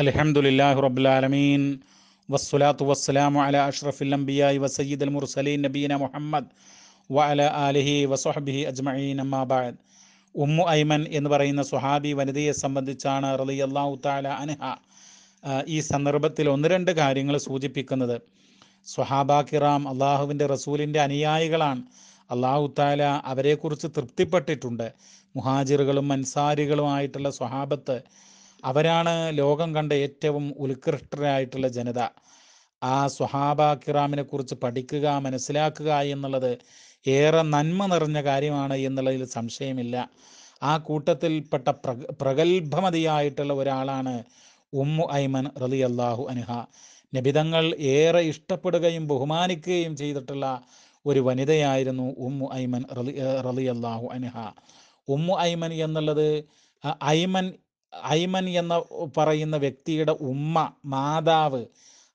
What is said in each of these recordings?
അലഹമുല്ലാഹു റബുലാലമീൻ വസ്സുലാത്തു വസ്സലാമു അല അഷ്റഫിൽ അംബിയായി വസയ്യിദ് അൽ മുർസലീൻ നബീന മുഹമ്മദ് വ അല ആലിഹി വസഹബിഹി അജ്മഈൻ അമ്മാബാദ് ഉമ്മു ഐമൻ എന്ന് പറയുന്ന സുഹാബി വനിതയെ സംബന്ധിച്ചാണ് റലി അള്ളാഹു താല അനഹ ഈ സന്ദർഭത്തിൽ ഒന്ന് രണ്ട് കാര്യങ്ങൾ സൂചിപ്പിക്കുന്നത് സുഹാബ കിറാം അള്ളാഹുവിൻ്റെ റസൂലിൻ്റെ അനുയായികളാണ് അള്ളാഹു താല അവരെക്കുറിച്ച് തൃപ്തിപ്പെട്ടിട്ടുണ്ട് മുഹാജിറുകളും അൻസാരികളുമായിട്ടുള്ള സ്വഹാബത്ത് അവരാണ് ലോകം കണ്ട ഏറ്റവും ഉത്കൃഷ്ടരായിട്ടുള്ള ജനത ആ സ്വഹാബ കിറാമിനെ കുറിച്ച് പഠിക്കുക മനസ്സിലാക്കുക എന്നുള്ളത് ഏറെ നന്മ നിറഞ്ഞ കാര്യമാണ് എന്നുള്ളതിൽ സംശയമില്ല ആ കൂട്ടത്തിൽപ്പെട്ട പ്ര പ്രഗത്ഭമതിയായിട്ടുള്ള ഒരാളാണ് ഉമ്മു ഐമൻ റലി അള്ളാഹു അനുഹ നബിതങ്ങൾ ഏറെ ഇഷ്ടപ്പെടുകയും ബഹുമാനിക്കുകയും ചെയ്തിട്ടുള്ള ഒരു വനിതയായിരുന്നു ഉമ്മു ഐമൻ റലി റലി അള്ളാഹു അനുഹ ഉമ്മു ഐമൻ എന്നുള്ളത് ഐമൻ ഐമൻ എന്ന പറയുന്ന വ്യക്തിയുടെ ഉമ്മ മാതാവ്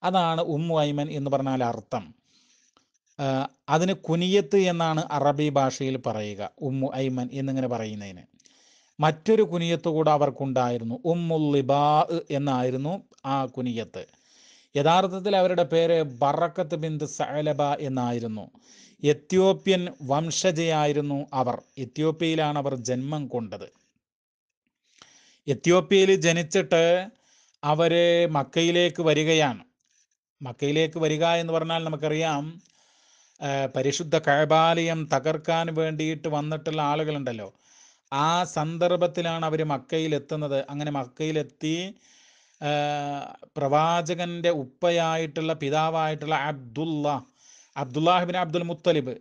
അതാണ് ഉമ്മു ഐമൻ എന്ന് പറഞ്ഞാൽ അർത്ഥം അതിന് കുനിയത്ത് എന്നാണ് അറബി ഭാഷയിൽ പറയുക ഉമ്മു ഐമൻ എന്നിങ്ങനെ പറയുന്നതിന് മറ്റൊരു കുനിയത്ത് കൂടെ അവർക്കുണ്ടായിരുന്നു ഉമ്മുൽ ലിബാ എന്നായിരുന്നു ആ കുനിയത്ത് യഥാർത്ഥത്തിൽ അവരുടെ പേര് ബറക്കത്ത് ബിന്ദ് സഅലബ എന്നായിരുന്നു എത്യോപ്യൻ വംശജയായിരുന്നു അവർ എത്യോപ്യയിലാണ് അവർ ജന്മം കൊണ്ടത് എത്യോപ്യയിൽ ജനിച്ചിട്ട് അവര് മക്കയിലേക്ക് വരികയാണ് മക്കയിലേക്ക് വരിക എന്ന് പറഞ്ഞാൽ നമുക്കറിയാം പരിശുദ്ധ കഴബാലയം തകർക്കാൻ വേണ്ടിയിട്ട് വന്നിട്ടുള്ള ആളുകളുണ്ടല്ലോ ആ സന്ദർഭത്തിലാണ് അവർ മക്കയിൽ എത്തുന്നത് അങ്ങനെ മക്കയിലെത്തി പ്രവാചകന്റെ ഉപ്പയായിട്ടുള്ള പിതാവായിട്ടുള്ള അബ്ദുല്ല അബ്ദുല്ലാഹിബിൻ അബ്ദുൽ മുത്തലിബ്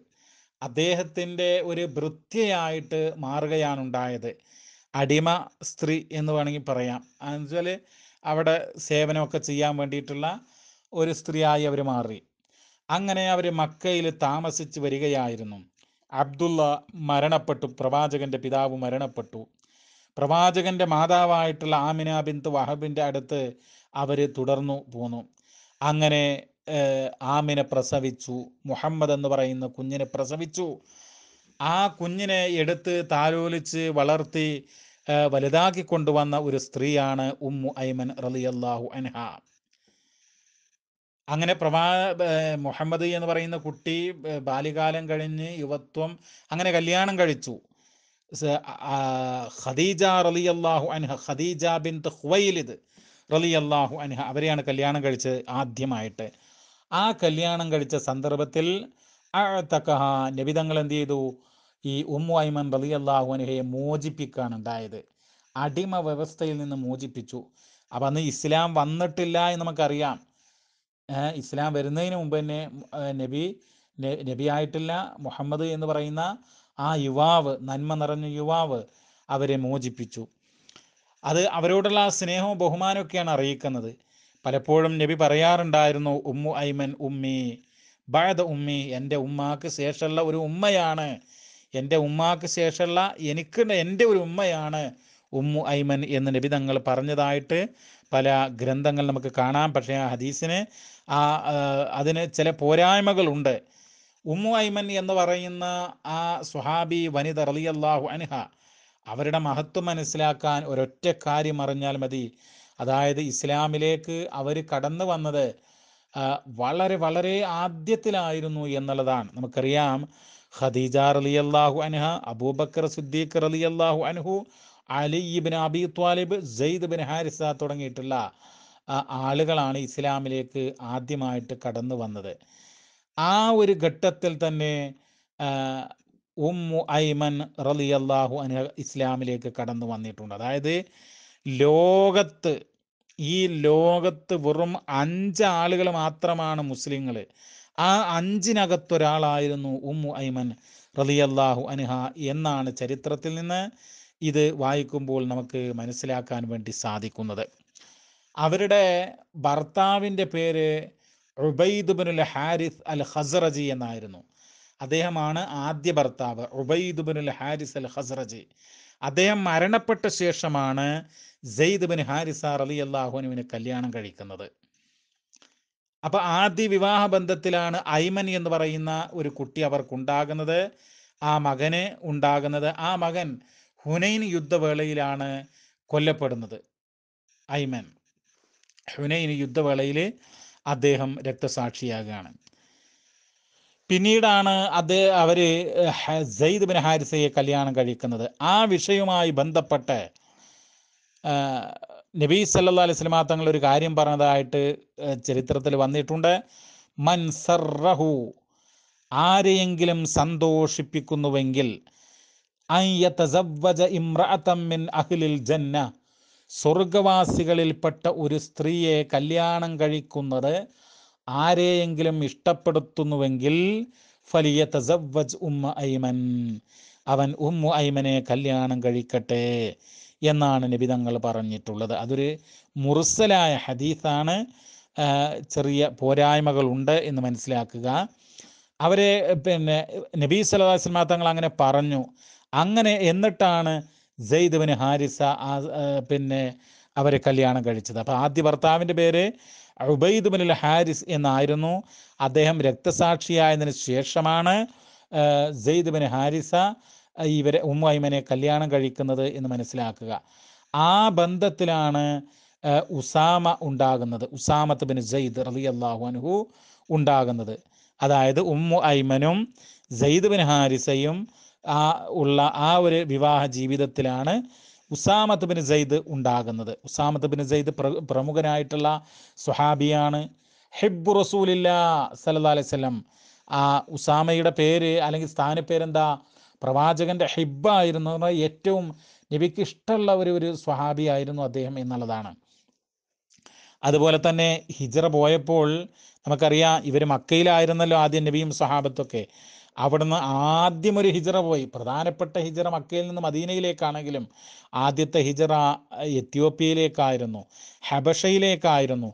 അദ്ദേഹത്തിൻ്റെ ഒരു ഭൃത്യയായിട്ട് മാറുകയാണ് ഉണ്ടായത് അടിമ സ്ത്രീ എന്ന് വേണമെങ്കിൽ പറയാം എന്നുവെച്ചാല് അവിടെ സേവനമൊക്കെ ചെയ്യാൻ വേണ്ടിയിട്ടുള്ള ഒരു സ്ത്രീയായി അവർ മാറി അങ്ങനെ അവർ മക്കയിൽ താമസിച്ച് വരികയായിരുന്നു അബ്ദുള്ള മരണപ്പെട്ടു പ്രവാചകന്റെ പിതാവ് മരണപ്പെട്ടു പ്രവാചകന്റെ മാതാവായിട്ടുള്ള ആമിന ബിന്ത് വഹബിന്റെ അടുത്ത് അവർ തുടർന്നു പോന്നു അങ്ങനെ ആമിനെ പ്രസവിച്ചു മുഹമ്മദ് എന്ന് പറയുന്ന കുഞ്ഞിനെ പ്രസവിച്ചു ആ കുഞ്ഞിനെ എടുത്ത് താലോലിച്ച് വളർത്തി വലുതാക്കി കൊണ്ടുവന്ന ഒരു സ്ത്രീയാണ് ഉമ്മു ഐമൻ റലിയല്ലാഹു അൻഹ അങ്ങനെ പ്രവാ മുഹമ്മദ് എന്ന് പറയുന്ന കുട്ടി ബാല്യകാലം കഴിഞ്ഞ് യുവത്വം അങ്ങനെ കല്യാണം കഴിച്ചു ഖദീജ റലിയല്ലാഹു അൻഹ ഖദീജ ബിൻ ഹുവൈലിദ് റലിയല്ലാഹു അൻഹ അവരെയാണ് കല്യാണം കഴിച്ചത് ആദ്യമായിട്ട് ആ കല്യാണം കഴിച്ച സന്ദർഭത്തിൽ നബിതങ്ങൾ എന്ത് ചെയ്തു ഈ ഉമ്മു ഐമൻ റലി അള്ളാഹുനഹയെ മോചിപ്പിക്കുകയാണ് ഉണ്ടായത് അടിമ വ്യവസ്ഥയിൽ നിന്ന് മോചിപ്പിച്ചു അപ്പം അന്ന് ഇസ്ലാം വന്നിട്ടില്ല എന്ന് നമുക്കറിയാം ഇസ്ലാം വരുന്നതിന് മുമ്പ് തന്നെ നബി നബി ആയിട്ടില്ല മുഹമ്മദ് എന്ന് പറയുന്ന ആ യുവാവ് നന്മ നിറഞ്ഞ യുവാവ് അവരെ മോചിപ്പിച്ചു അത് അവരോടുള്ള സ്നേഹവും ബഹുമാനമൊക്കെയാണ് അറിയിക്കുന്നത് പലപ്പോഴും നബി പറയാറുണ്ടായിരുന്നു ഉമ്മു ഐമൻ ഉമ്മി ബാദ ഉമ്മി എൻ്റെ ഉമ്മാക്ക് ശേഷമുള്ള ഒരു ഉമ്മയാണ് എൻ്റെ ഉമ്മാക്ക് ശേഷമുള്ള എനിക്ക് എൻ്റെ ഒരു ഉമ്മയാണ് ഉമ്മു ഐമൻ എന്ന് നബി തങ്ങൾ പറഞ്ഞതായിട്ട് പല ഗ്രന്ഥങ്ങൾ നമുക്ക് കാണാം പക്ഷേ ആ ഹദീസിന് ആ അതിന് ചില പോരായ്മകളുണ്ട് ഉമ്മു ഐമൻ എന്ന് പറയുന്ന ആ സുഹാബി വനിത റലിയല്ലാഹു അൻഹ അവരുടെ മഹത്വം മനസ്സിലാക്കാൻ ഒരൊറ്റ കാര്യം അറിഞ്ഞാൽ മതി അതായത് ഇസ്ലാമിലേക്ക് അവർ കടന്നു വന്നത് വളരെ വളരെ ആദ്യത്തിലായിരുന്നു എന്നുള്ളതാണ് നമുക്കറിയാം ഖദീജ അലി അള്ളാഹു അൻഹ അബൂബക്കർ സുദ്ദീഖർ അലി അള്ളാഹു അൻഹു Ali bin Abi Talib Zaid bin Haritha തുടങ്ങിയിട്ടുള്ള ആളുകളാണ് ഇസ്ലാമിലേക്ക് ആദ്യമായിട്ട് കടന്നു വന്നത് ആ ഒരു ഘട്ടത്തിൽ തന്നെ ഉമ്മു ഐമൻ റലി അള്ളാഹു അൻഹ ഇസ്ലാമിലേക്ക് കടന്നു വന്നിട്ടുണ്ട് അതായത് ലോകത്ത് ഈ ലോകത്ത് വെറും അഞ്ചാളുകൾ മാത്രമാണ് മുസ്ലിങ്ങൾ ആ അഞ്ചിനകത്തൊരാളായിരുന്നു ഉമ്മു ഐമൻ റലിയല്ലാഹു അനുഹ എന്നാണ് ചരിത്രത്തിൽ നിന്ന് ഇത് വായിക്കുമ്പോൾ നമുക്ക് മനസ്സിലാക്കാൻ വേണ്ടി സാധിക്കുന്നത് അവരുടെ ഭർത്താവിൻ്റെ പേര് ഉബൈദുബിനുൽ ഹാരിസ് അൽ ഹസറജി എന്നായിരുന്നു അദ്ദേഹമാണ് ആദ്യ ഭർത്താവ് ഉബൈദുബിനുൽ ഹാരിസ് അൽ ഹസറജി അദ്ദേഹം മരണപ്പെട്ട ശേഷമാണ് സെയ്ദ് ബിൻ ഹാരിസ അലി അള്ളാഹുനുവിന് കല്യാണം കഴിക്കുന്നത് അപ്പൊ ആദ്യ വിവാഹ ബന്ധത്തിലാണ് ഐമൻ എന്ന് പറയുന്ന ഒരു കുട്ടി അവർക്കുണ്ടാകുന്നത് ആ മകന് ഉണ്ടാകുന്നത് ആ മകൻ ഹുനൈൻ യുദ്ധവേളയിലാണ് കൊല്ലപ്പെടുന്നത് ഐമൻ ഹുനൈൻ യുദ്ധവേളയിൽ അദ്ദേഹം രക്തസാക്ഷിയാകുകയാണ് പിന്നീടാണ് അത് അവർ സെയ്ദ് ബിൻ ഹാരിസയെ കല്യാണം കഴിക്കുന്നത് ആ വിഷയവുമായി ബന്ധപ്പെട്ട് നബി സല്ലാ അലൈഹി സ്വലമാ തങ്ങൾ ഒരു കാര്യം പറഞ്ഞതായിട്ട് ചരിത്രത്തിൽ വന്നിട്ടുണ്ട് മൻസറഹു ആരെയെങ്കിലും സന്തോഷിപ്പിക്കുന്നുവെങ്കിൽ അഹ്ലിൽ ജന്ന സ്വർഗവാസികളിൽപ്പെട്ട ഒരു സ്ത്രീയെ കല്യാണം കഴിക്കുന്നത് ആരെയെങ്കിലും ഇഷ്ടപ്പെടുത്തുന്നുവെങ്കിൽ ഫലിയ തസവജ് ഉമ്മ ഐമൻ അവൻ ഉമ്മു ഐമനെ കല്യാണം കഴിക്കട്ടെ എന്നാണ് നബി തങ്ങൾ പറഞ്ഞിട്ടുള്ളത് അതൊരു മുറിസലായ ഹദീസാണ് ചെറിയ പോരായ്മകളുണ്ട് എന്ന് മനസ്സിലാക്കുക അവരെ പിന്നെ നബി സല്ലാസ്ലാം തങ്ങൾ അങ്ങനെ പറഞ്ഞു അങ്ങനെ എന്നിട്ടാണ് ജെയ്ദബിന് ഹാരിസ പിന്നെ അവരെ കല്യാണം കഴിച്ചത് അപ്പോൾ ആദ്യ ഭർത്താവിൻ്റെ പേര് ഉബൈദുബിനുൽ ഹാരിസ് എന്നായിരുന്നു അദ്ദേഹം രക്തസാക്ഷിയായതിനു ശേഷമാണ് ജെയ്ദ് ബിൻ ഹാരിസ ഇവരെ ഉമ്മായിമനെ കല്യാണം കഴിക്കുന്നത് എന്ന് മനസ്സിലാക്കുക ആ ബന്ധത്തിലാണ് ഉസാമ ഉണ്ടാകുന്നത് ഉസാമത്ത് ബിൻ ജയ്ദ് റലി അള്ളാഹു അനുഹു ഉണ്ടാകുന്നത് അതായത് ഉമ്മു ഐമനും ജയ്ദ് ബിൻ ഹാരിസയും ആ ഉള്ള ആ ഒരു വിവാഹ ജീവിതത്തിലാണ് ഉസാമത്ത് ബിൻ സെയ്ദ് ഉണ്ടാകുന്നത് ഉസാമത്ത് ബിൻ സെയ്ദ് പ്രമുഖനായിട്ടുള്ള സുഹാബിയാണ് ഹിബ് റസൂലില്ല സല്ലാ അലൈവല്ലം ആ ഉസാമയുടെ പേര് അല്ലെങ്കിൽ സ്ഥാനപ്പേരെന്താ പ്രവാചകൻ്റെ ഹിബായിരുന്നു ഏറ്റവും നബിക്ക് ഇഷ്ടമുള്ള ഒരു ഒരു സ്വഹാബിയായിരുന്നു അദ്ദേഹം എന്നുള്ളതാണ് അതുപോലെ തന്നെ ഹിജറ പോയപ്പോൾ നമുക്കറിയാം ഇവർ മക്കയിലായിരുന്നല്ലോ ആദ്യം നബിയും സ്വഹാബത്തൊക്കെ അവിടുന്ന് ആദ്യം ഒരു ഹിജറ പോയി പ്രധാനപ്പെട്ട ഹിജറ മക്കയിൽ നിന്ന് മദീനയിലേക്കാണെങ്കിലും ആദ്യത്തെ ഹിജറ എത്യോപ്യയിലേക്കായിരുന്നു ഹബഷയിലേക്കായിരുന്നു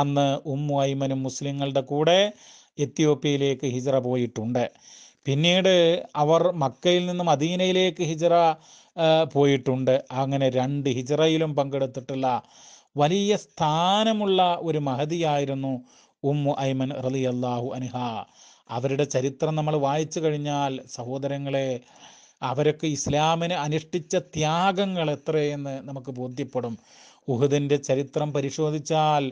അന്ന് ഉമ്മു ഐമനും മുസ്ലിങ്ങളുടെ കൂടെ എത്യോപ്യയിലേക്ക് ഹിജറ പോയിട്ടുണ്ട് പിന്നീട് അവർ മക്കയിൽ നിന്ന് മദീനയിലേക്ക് ഹിജറ പോയിട്ടുണ്ട് അങ്ങനെ രണ്ട് ഹിജറയിലും പങ്കെടുത്തിട്ടുള്ള വലിയ സ്ഥാനമുള്ള ഒരു മഹതിയായിരുന്നു ഉമ്മു ഐമൻ റലി അള്ളാഹു അനിഹ അവരുടെ ചരിത്രം നമ്മൾ വായിച്ചു കഴിഞ്ഞാൽ സഹോദരങ്ങളെ അവരൊക്കെ ഇസ്ലാമിന് അനുഷ്ഠിച്ച ത്യാഗങ്ങൾ എത്രയെന്ന് നമുക്ക് ബോധ്യപ്പെടും ഉഹുദിൻ്റെ ചരിത്രം പരിശോധിച്ചാൽ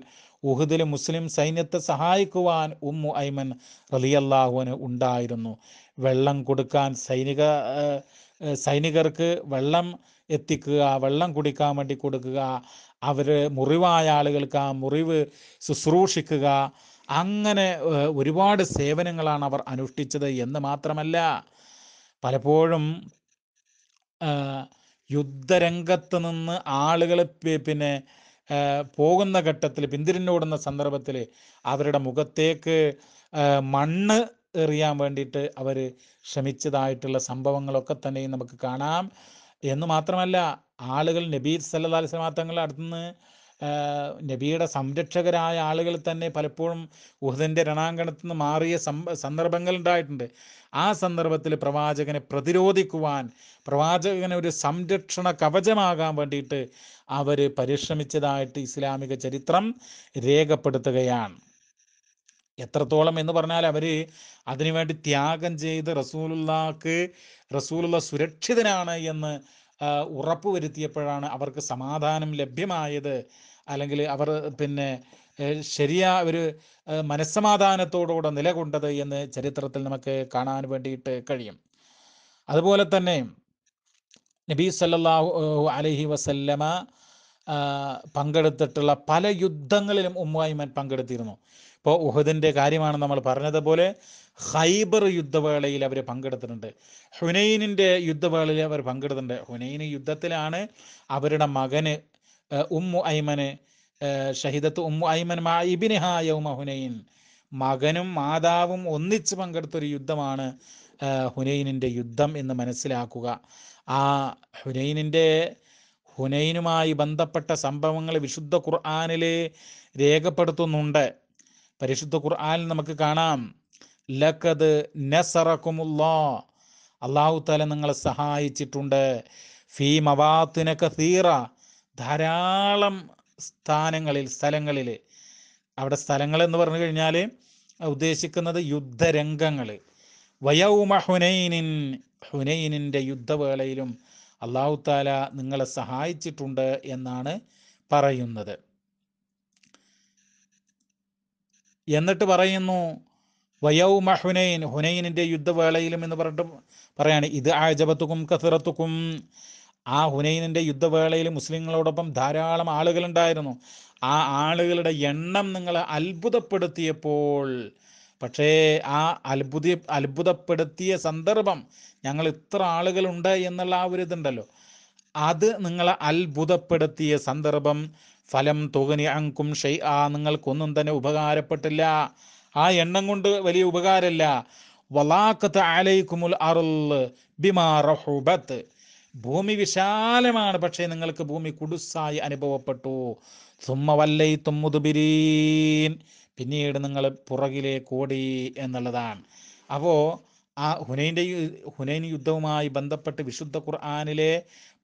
ഉഹുദിലെ മുസ്ലിം സൈന്യത്തെ സഹായിക്കുവാൻ ഉമ്മു ഐമൻ റലിയല്ലാഹുവിന് ഉണ്ടായിരുന്നു വെള്ളം കൊടുക്കാൻ സൈനിക സൈനികർക്ക് വെള്ളം എത്തിക്കുക വെള്ളം കുടിക്കാൻ വേണ്ടി കൊടുക്കുക അവർ മുറിവായ ആളുകൾക്ക് ആ മുറിവ് ശുശ്രൂഷിക്കുക അങ്ങനെ ഒരുപാട് സേവനങ്ങളാണ് അവർ അനുഷ്ഠിച്ചത് എന്ന് മാത്രമല്ല പലപ്പോഴും യുദ്ധരംഗത്ത് നിന്ന് ആളുകൾ പിന്നെ പോകുന്ന ഘട്ടത്തിൽ പിന്തിരിഞ്ഞോടുന്ന സന്ദർഭത്തിൽ അവരുടെ മുഖത്തേക്ക് മണ്ണ് എറിയാൻ വേണ്ടിയിട്ട് അവർ ശ്രമിച്ചതായിട്ടുള്ള സംഭവങ്ങളൊക്കെ തന്നെയും നമുക്ക് കാണാം എന്ന് മാത്രമല്ല ആളുകൾ നബീർ സല്ലാ അലിസ്ലാം തങ്ങളുടെ അടുത്തുനിന്ന് നബിയുടെ സംരക്ഷകരായ ആളുകൾ തന്നെ പലപ്പോഴും ഉഹദിൻ്റെ രണാങ്കണത്തിൽ നിന്ന് മാറിയ സന്ദർഭങ്ങൾ ഉണ്ടായിട്ടുണ്ട് ആ സന്ദർഭത്തിൽ പ്രവാചകനെ പ്രതിരോധിക്കുവാൻ പ്രവാചകനെ ഒരു സംരക്ഷണ കവചമാകാൻ വേണ്ടിയിട്ട് അവർ പരിശ്രമിച്ചതായിട്ട് ഇസ്ലാമിക ചരിത്രം രേഖപ്പെടുത്തുകയാണ് എത്രത്തോളം എന്ന് പറഞ്ഞാൽ അവർ അതിനുവേണ്ടി ത്യാഗം ചെയ്ത് റസൂലുള്ളാക്ക് റസൂലുള്ള സുരക്ഷിതനാണ് എന്ന് ഉറപ്പ് വരുത്തിയപ്പോഴാണ് അവർക്ക് സമാധാനം ലഭ്യമായത് അല്ലെങ്കിൽ അവർ പിന്നെ ശരിയാ ഒരു മനസ്സമാധാനത്തോടുകൂടെ നിലകൊണ്ടത് എന്ന് ചരിത്രത്തിൽ നമുക്ക് കാണാൻ വേണ്ടിയിട്ട് കഴിയും അതുപോലെ തന്നെ നബീ സല്ലാഹു അലഹി വസല്ലമ പങ്കെടുത്തിട്ടുള്ള പല യുദ്ധങ്ങളിലും ഉമ്മായിമാൻ പങ്കെടുത്തിരുന്നു ഇപ്പോൾ ഉഹദിൻ്റെ കാര്യമാണ് നമ്മൾ പറഞ്ഞതുപോലെ ഹൈബർ യുദ്ധവേളയിൽ അവർ പങ്കെടുത്തിട്ടുണ്ട് ഹുനൈനിൻ്റെ യുദ്ധവേളയിൽ അവർ പങ്കെടുത്തിട്ടുണ്ട് ഹുനൈന് യുദ്ധത്തിലാണ് അവരുടെ മകന് ഉമ്മു ഐമന് ഷഹിദത്ത് ഉമ്മു ഐമൻ മാ ഇബിനിഹ യൗമ ഹുനൈൻ മകനും മാതാവും ഒന്നിച്ച് പങ്കെടുത്തൊരു യുദ്ധമാണ് ഹുനൈനിൻ്റെ യുദ്ധം എന്ന് മനസ്സിലാക്കുക ആ ഹുനൈനിൻ്റെ ഹുനൈനുമായി ബന്ധപ്പെട്ട സംഭവങ്ങൾ വിശുദ്ധ ഖുർആാനിൽ രേഖപ്പെടുത്തുന്നുണ്ട് പരിശുദ്ധ ഖുർആാനിൽ നമുക്ക് കാണാം ലക്കത് നസറക്കുമുല്ലാ അള്ളാഹു തല നിങ്ങളെ സഹായിച്ചിട്ടുണ്ട് ഫീ മവാത്തിനൊക്കെ കസീറ ധാരാളം സ്ഥാനങ്ങളിൽ സ്ഥലങ്ങളിൽ അവിടെ സ്ഥലങ്ങൾ എന്ന് പറഞ്ഞു കഴിഞ്ഞാൽ ഉദ്ദേശിക്കുന്നത് യുദ്ധരംഗങ്ങൾ വയൗമ ഹുനൈനിൻ ഹുനൈനിൻ്റെ യുദ്ധവേളയിലും അള്ളാഹു താല നിങ്ങളെ സഹായിച്ചിട്ടുണ്ട് എന്നാണ് പറയുന്നത് എന്നിട്ട് പറയുന്നു വയൗ മഹുനൈൻ ഹുനൈനിൻ്റെ യുദ്ധവേളയിലും എന്ന് പറഞ്ഞിട്ട് പറയാണ് ഇത് ആജപത്തുക്കും കസിറത്തുക്കും ആ ഹുനൈനിൻ്റെ യുദ്ധവേളയിൽ മുസ്ലിങ്ങളോടൊപ്പം ധാരാളം ആളുകളുണ്ടായിരുന്നു ആ ആളുകളുടെ എണ്ണം നിങ്ങളെ അത്ഭുതപ്പെടുത്തിയപ്പോൾ പക്ഷേ ആ അത്ഭുത അത്ഭുതപ്പെടുത്തിയ സന്ദർഭം ഞങ്ങൾ ഇത്ര ആളുകളുണ്ട് എന്നുള്ള ആ ഒരു ഇതുണ്ടല്ലോ അത് നിങ്ങളെ അത്ഭുതപ്പെടുത്തിയ സന്ദർഭം ഫലം തുകനി അങ്കും ഷെയ് ആ നിങ്ങൾക്കൊന്നും തന്നെ ഉപകാരപ്പെട്ടില്ല ആ എണ്ണം കൊണ്ട് വലിയ ഉപകാരമല്ല വലാക്കത്ത് ആലയിക്കുമുൽ അറുൽ ബിമാ ഭൂമി വിശാലമാണ് പക്ഷേ നിങ്ങൾക്ക് ഭൂമി കുടുസായി അനുഭവപ്പെട്ടു വല്ലൈ തുമ്മുതുബിരീൻ പിന്നീട് നിങ്ങൾ പുറകിലേക്ക് ഓടി എന്നുള്ളതാണ് അപ്പോൾ ആ ഹുനൈൻ്റെ ഹുനൈൻ യുദ്ധവുമായി ബന്ധപ്പെട്ട് വിശുദ്ധ ഖുർആാനിലെ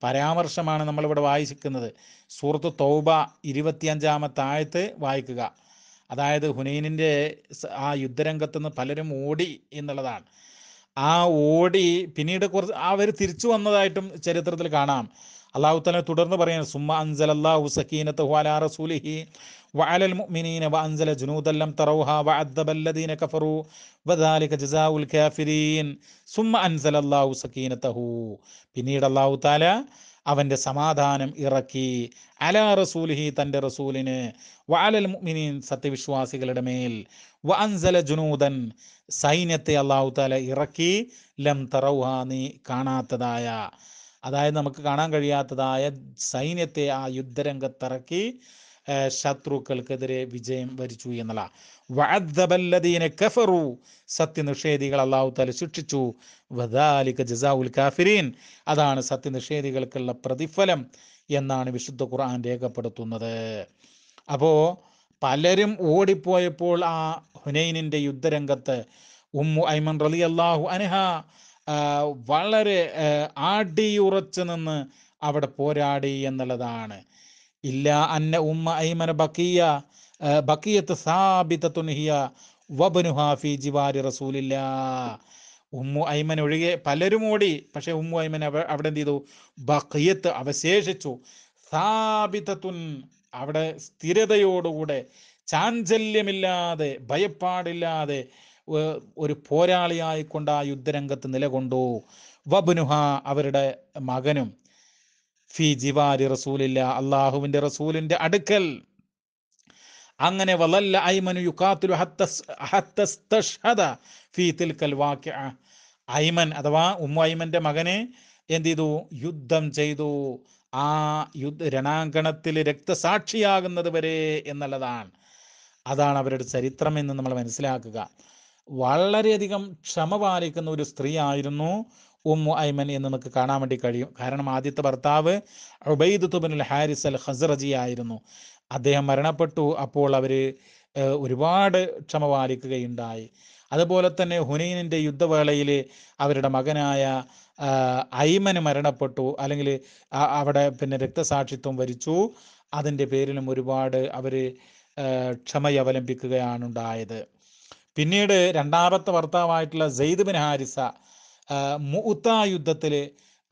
പരാമർശമാണ് നമ്മളിവിടെ വായിക്കുന്നത് സൂറത്ത് തൗബ ഇരുപത്തിയഞ്ചാമത്തെ ആയത്ത് വായിക്കുക അതായത് ഹുനൈനിൻ്റെ ആ യുദ്ധരംഗത്ത് നിന്ന് പലരും ഓടി എന്നുള്ളതാണ് ആ ഓടി പിന്നീട് കുറച്ച് അവർ തിരിച്ചു വന്നതായിട്ടും ചരിത്രത്തിൽ കാണാം അള്ളാഹു തന്നെ തുടർന്ന് പറയുന്നത് സുമ്മ അൻസലല്ലാഹു സക്കീനത്ത് ഹുഅലാ റസൂലിഹി وعلى المؤمنين وأنزل جنودا لم تروها وعذب الذين كفروا وذلك جزاء الكافرين ثم أنزل الله سكينته بنيد الله താല അവൻ്റെ സമാധാനം ഇറക്കി അല റസൂലിഹി തൻ്റെ റസൂലിന് വഅലൽ മുഅ്മിനീൻ സത്യവിശ്വാസികളുടെ മേൽ വഅൻസല ജുനൂദൻ സൈന്യത്തെ അള്ളാഹു താല ഇറക്കി ലം തറൗഹ നീ കാണാത്തതായ അതായത് നമുക്ക് കാണാൻ കഴിയാത്തതായ സൈന്യത്തെ ആ യുദ്ധരംഗത്തിറക്കി ശത്രുക്കൾക്കെതിരെ വിജയം വരിച്ചു എന്നുള്ള കഫറു സത്യനിഷേധികൾ അള്ളാഹു താല ശിക്ഷിച്ചു വദാലിക ജസാഉൽ കാഫിരീൻ അതാണ് സത്യനിഷേധികൾക്കുള്ള പ്രതിഫലം എന്നാണ് വിശുദ്ധ ഖുർആൻ രേഖപ്പെടുത്തുന്നത് അപ്പോൾ പലരും ഓടിപ്പോയപ്പോൾ ആ ഹുനൈനിൻ്റെ യുദ്ധരംഗത്ത് ഉമ്മു ഐമൻ റലി അള്ളാഹു അനഹ വളരെ ആടിയുറച്ചു നിന്ന് അവിടെ പോരാടി എന്നുള്ളതാണ് ഇല്ല അന്ന ഉമ്മ ഐമന ബക്കിയ ബക്കിയത്ത് വബനു ഹാഫി ജിവാരി റസൂലില്ല ഉമ്മു ഐമൻ ഒഴികെ പലരും ഓടി പക്ഷെ ഉമ്മു ഐമൻ അവിടെ എന്ത് ചെയ്തു ബക്കിയത്ത് അവശേഷിച്ചു സാബിതത്തുൻ അവിടെ സ്ഥിരതയോടുകൂടെ ചാഞ്ചല്യമില്ലാതെ ഭയപ്പാടില്ലാതെ ഒരു പോരാളിയായിക്കൊണ്ട് ആ യുദ്ധരംഗത്ത് നിലകൊണ്ടു വബുനുഹ അവരുടെ മകനും ജിവാരി റസൂലില്ല അള്ളാഹുവിന്റെ റസൂലിന്റെ അടുക്കൽ അങ്ങനെ വളല്ല ഐമനു യുക്കാത്തുലു ഫീ തിൽക്കൽ വാക്യ ഐമൻ അഥവാ ഉമ്മു ഐമന്റെ മകനെ എന്ത് ചെയ്തു യുദ്ധം ചെയ്തു ആ യുദ്ധ രണാങ്കണത്തിൽ രക്തസാക്ഷിയാകുന്നത് വരെ എന്നുള്ളതാണ് അതാണ് അവരുടെ ചരിത്രം എന്ന് നമ്മൾ മനസ്സിലാക്കുക വളരെയധികം ക്ഷമ പാലിക്കുന്ന ഒരു സ്ത്രീ ആയിരുന്നു ഉമ്മു ഐമൻ എന്ന് നമുക്ക് കാണാൻ വേണ്ടി കഴിയും കാരണം ആദ്യത്തെ ഭർത്താവ് ഉബൈദ് തുബിനുൽ ഹാരിസ് അൽ ഹസറജി ആയിരുന്നു അദ്ദേഹം മരണപ്പെട്ടു അപ്പോൾ അവർ ഒരുപാട് ക്ഷമ പാലിക്കുകയുണ്ടായി അതുപോലെ തന്നെ ഹുനൈനിൻ്റെ യുദ്ധവേളയിൽ അവരുടെ മകനായ ഐമന് മരണപ്പെട്ടു അല്ലെങ്കിൽ അവിടെ പിന്നെ രക്തസാക്ഷിത്വം വരിച്ചു അതിൻ്റെ പേരിലും ഒരുപാട് അവർ ക്ഷമ ഉണ്ടായത് പിന്നീട് രണ്ടാമത്തെ ഭർത്താവായിട്ടുള്ള സെയ്ദ് ബിൻ ഹാരിസ മുത്ത യുദ്ധത്തിൽ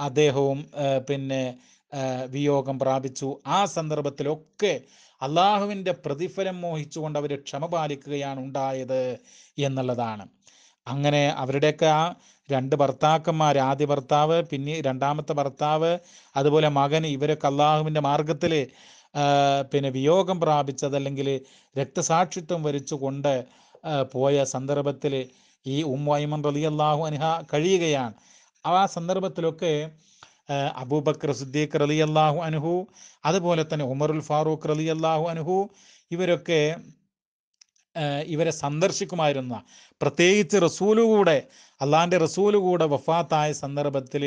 അദ്ദേഹവും പിന്നെ വിയോഗം പ്രാപിച്ചു ആ സന്ദർഭത്തിലൊക്കെ അള്ളാഹുവിൻ്റെ പ്രതിഫലം മോഹിച്ചുകൊണ്ട് അവർ ക്ഷമ പാലിക്കുകയാണ് ഉണ്ടായത് എന്നുള്ളതാണ് അങ്ങനെ അവരുടെയൊക്കെ ആ രണ്ട് ഭർത്താക്കന്മാർ ആദ്യ ഭർത്താവ് പിന്നെ രണ്ടാമത്തെ ഭർത്താവ് അതുപോലെ മകൻ ഇവരൊക്കെ അള്ളാഹുവിൻ്റെ മാർഗത്തിൽ പിന്നെ വിയോഗം പ്രാപിച്ചതല്ലെങ്കിൽ രക്തസാക്ഷിത്വം വരിച്ചുകൊണ്ട് പോയ സന്ദർഭത്തിൽ ഈ ഉമ്മായിമൻ റലി അള്ളാഹു അനുഹ കഴിയുകയാണ് ആ സന്ദർഭത്തിലൊക്കെ അബൂബക്കർ സുദ്ദീഖ് റലി അള്ളാഹു അനുഹു അതുപോലെ തന്നെ ഉമറുൽ ഫാറൂഖ് റലി അള്ളാഹു അനുഹു ഇവരൊക്കെ ഇവരെ സന്ദർശിക്കുമായിരുന്ന പ്രത്യേകിച്ച് റസൂലു കൂടെ അള്ളാഹിൻ്റെ റസൂലു കൂടെ വഫാത്തായ സന്ദർഭത്തിൽ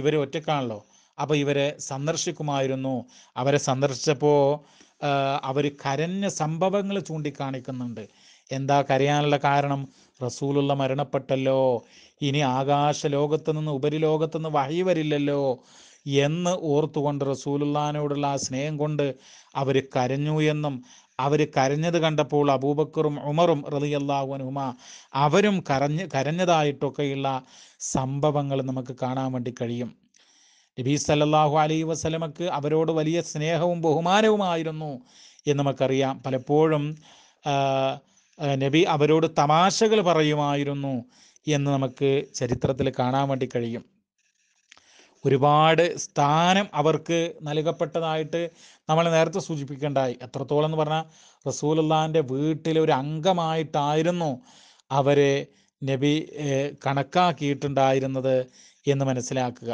ഇവരെ ഒറ്റക്കാണല്ലോ അപ്പോൾ ഇവരെ സന്ദർശിക്കുമായിരുന്നു അവരെ സന്ദർശിച്ചപ്പോൾ അവർ കരഞ്ഞ സംഭവങ്ങൾ ചൂണ്ടിക്കാണിക്കുന്നുണ്ട് എന്താ കരയാനുള്ള കാരണം റസൂലുള്ള മരണപ്പെട്ടല്ലോ ഇനി ആകാശ ലോകത്ത് നിന്ന് ഉപരിലോകത്ത് നിന്ന് വഴി വരില്ലല്ലോ എന്ന് ഓർത്തുകൊണ്ട് റസൂലുള്ളഹാനോടുള്ള ആ സ്നേഹം കൊണ്ട് അവർ കരഞ്ഞു എന്നും അവർ കരഞ്ഞത് കണ്ടപ്പോൾ അബൂബക്കറും ഉമറും റലിയല്ലാഹുനുമ അവരും കരഞ്ഞ് കരഞ്ഞതായിട്ടൊക്കെയുള്ള സംഭവങ്ങൾ നമുക്ക് കാണാൻ വേണ്ടി കഴിയും നബി സല്ലാഹു അലൈ വസലമക്ക് അവരോട് വലിയ സ്നേഹവും ബഹുമാനവുമായിരുന്നു എന്ന് നമുക്കറിയാം പലപ്പോഴും നബി അവരോട് തമാശകൾ പറയുമായിരുന്നു എന്ന് നമുക്ക് ചരിത്രത്തിൽ കാണാൻ വേണ്ടി കഴിയും ഒരുപാട് സ്ഥാനം അവർക്ക് നൽകപ്പെട്ടതായിട്ട് നമ്മൾ നേരത്തെ സൂചിപ്പിക്കേണ്ടായി എത്രത്തോളം എന്ന് പറഞ്ഞാൽ റസൂലുള്ളാൻ്റെ വീട്ടിലെ ഒരു അംഗമായിട്ടായിരുന്നു അവരെ നബി കണക്കാക്കിയിട്ടുണ്ടായിരുന്നത് എന്ന് മനസ്സിലാക്കുക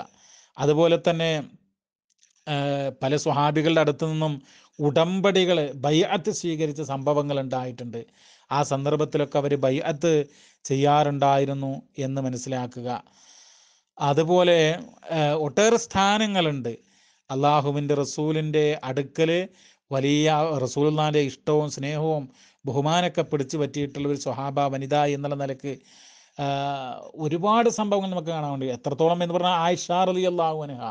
അതുപോലെ തന്നെ പല സ്വഹാബികളുടെ അടുത്തു നിന്നും ഉടമ്പടികൾ ബയ്യത്ത് സ്വീകരിച്ച സംഭവങ്ങൾ ഉണ്ടായിട്ടുണ്ട് ആ സന്ദർഭത്തിലൊക്കെ അവർ ബൈഅത്ത് ചെയ്യാറുണ്ടായിരുന്നു എന്ന് മനസ്സിലാക്കുക അതുപോലെ ഒട്ടേറെ സ്ഥാനങ്ങളുണ്ട് അള്ളാഹുവിൻ്റെ റസൂലിൻ്റെ അടുക്കൽ വലിയ റസൂലിൻ്റെ ഇഷ്ടവും സ്നേഹവും ബഹുമാനമൊക്കെ പിടിച്ചു പറ്റിയിട്ടുള്ള ഒരു സ്വഹാബ വനിത എന്നുള്ള നിലക്ക് ഒരുപാട് സംഭവങ്ങൾ നമുക്ക് കാണാൻ വേണ്ടി എത്രത്തോളം എന്ന് പറഞ്ഞാൽ ആയിഷ അലി അള്ളാഹു അനഹ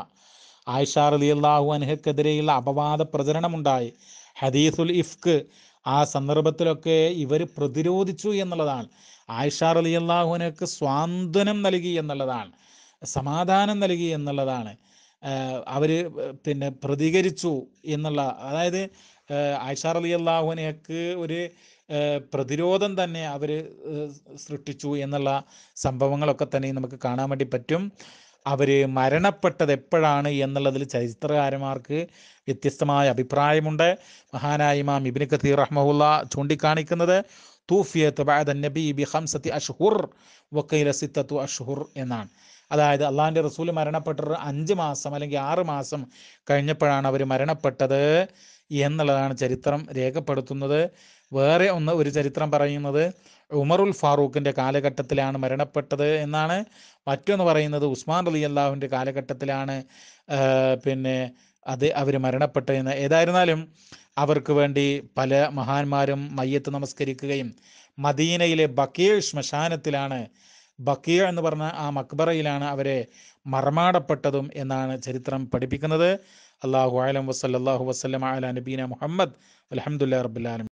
ആയിഷ അലി അള്ളാഹു അനഹക്കെതിരെയുള്ള അപവാദ പ്രചരണമുണ്ടായി ഹദീസുൽ ഇഫ്ക്ക് ആ സന്ദർഭത്തിലൊക്കെ ഇവർ പ്രതിരോധിച്ചു എന്നുള്ളതാണ് ആയിഷാർ അലി അള്ളാഹുവിനൊക്കെ സ്വാന്തനം നൽകി എന്നുള്ളതാണ് സമാധാനം നൽകി എന്നുള്ളതാണ് അവർ പിന്നെ പ്രതികരിച്ചു എന്നുള്ള അതായത് ആയിഷാർ അലി അള്ളാഹുനക്ക് ഒരു പ്രതിരോധം തന്നെ അവർ സൃഷ്ടിച്ചു എന്നുള്ള സംഭവങ്ങളൊക്കെ തന്നെ നമുക്ക് കാണാൻ വേണ്ടി പറ്റും അവർ മരണപ്പെട്ടത് എപ്പോഴാണ് എന്നുള്ളതിൽ ചരിത്രകാരന്മാർക്ക് വ്യത്യസ്തമായ അഭിപ്രായമുണ്ട് മഹാനായ ഇമാം ഇബിൻ കത്തീർ റഹ്മുള്ള ചൂണ്ടിക്കാണിക്കുന്നത് തൂഫിയത്ത് ബാദ നബി ബി ഹംസത്തി അഷ്ഹുർ വക്കൈല സിത്തത്തു അഷ്ഹുർ എന്നാണ് അതായത് അള്ളാഹിൻ്റെ റസൂൽ മരണപ്പെട്ടത് അഞ്ച് മാസം അല്ലെങ്കിൽ ആറ് മാസം കഴിഞ്ഞപ്പോഴാണ് അവർ മരണപ്പെട്ടത് എന്നുള്ളതാണ് ചരിത്രം രേഖപ്പെടുത്തുന്നത് വേറെ ഒന്ന് ഒരു ചരിത്രം പറയുന്നത് ഉമറുൽ ഫാറൂഖിൻ്റെ കാലഘട്ടത്തിലാണ് മരണപ്പെട്ടത് എന്നാണ് മറ്റൊന്ന് പറയുന്നത് ഉസ്മാൻ അലി അള്ളാഹുവിൻ്റെ കാലഘട്ടത്തിലാണ് പിന്നെ അത് അവർ മരണപ്പെട്ടതെന്ന് ഏതായിരുന്നാലും അവർക്ക് വേണ്ടി പല മഹാന്മാരും മയ്യത്ത് നമസ്കരിക്കുകയും മദീനയിലെ ബക്കീർ ശ്മശാനത്തിലാണ് ബക്കീർ എന്ന് പറഞ്ഞ ആ മക്ബറയിലാണ് അവരെ മർമാടപ്പെട്ടതും എന്നാണ് ചരിത്രം പഠിപ്പിക്കുന്നത് അള്ളാഹു ആലം വസല്ലാഹു വസ്ലം അലാ നബീന മുഹമ്മദ് അലഹമുല്ലാ റബുലാലം